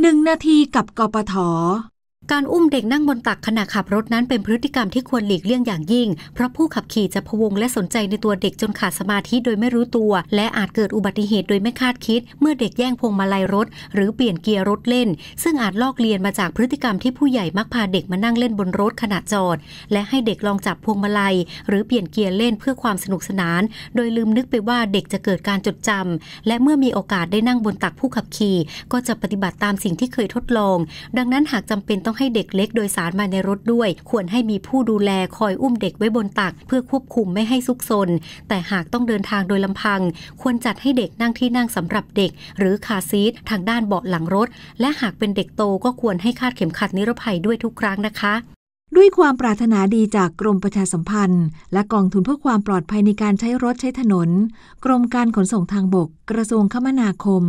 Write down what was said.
หนึ่งนาทีกับกปทการอุ้มเด็กนั่งบนตักขณะขับรถนั้นเป็นพฤติกรรมที่ควรหลีกเลี่ยงอย่างยิ่ง เพราะผู้ขับขี่จะพวงและสนใจในตัวเด็กจนขาดสมาธิโดยไม่รู้ตัว และอาจเกิดอุบัติเหตุโดยไม่คาดคิด เมื่อเด็กแย่งพวงมาลัยรถหรือเปลี่ยนเกียร์รถเล่น ซึ่งอาจลอกเลียนมาจากพฤติกรรมที่ผู้ใหญ่มักพาเด็กมานั่งเล่นบนรถขณะจอด และให้เด็กลองจับพวงมาลัยหรือเปลี่ยนเกียร์เล่นเพื่อความสนุกสนาน โดยลืมนึกไปว่าเด็กจะเกิดการจดจำและเมื่อมีโอกาสได้นั่งบนตักผู้ขับขี่ ก็จะปฏิบัติตามสิ่งที่เคยทดลอง ดังนั้นหากจำเป็นต้องให้เด็กเล็กโดยสารมาในรถด้วย ควรให้มีผู้ดูแลคอยอุ้มเด็กไว้บนตักเพื่อควบคุมไม่ให้ซุกซนแต่หากต้องเดินทางโดยลำพังควรจัดให้เด็กนั่งที่นั่งสำหรับเด็ก หรือคาซีททางด้านเบาะหลังรถ และหากเป็นเด็กโตก็ควรให้คาดเข็มขัดนิรภัยด้วยทุกครั้งนะคะ ด้วยความปรารถนาดีจากกรมประชาสัมพันธ์ และกองทุนเพื่อความปลอดภัยในการใช้รถใช้ถนน กรมการขนส่งทางบก กระทรวงคมนาคม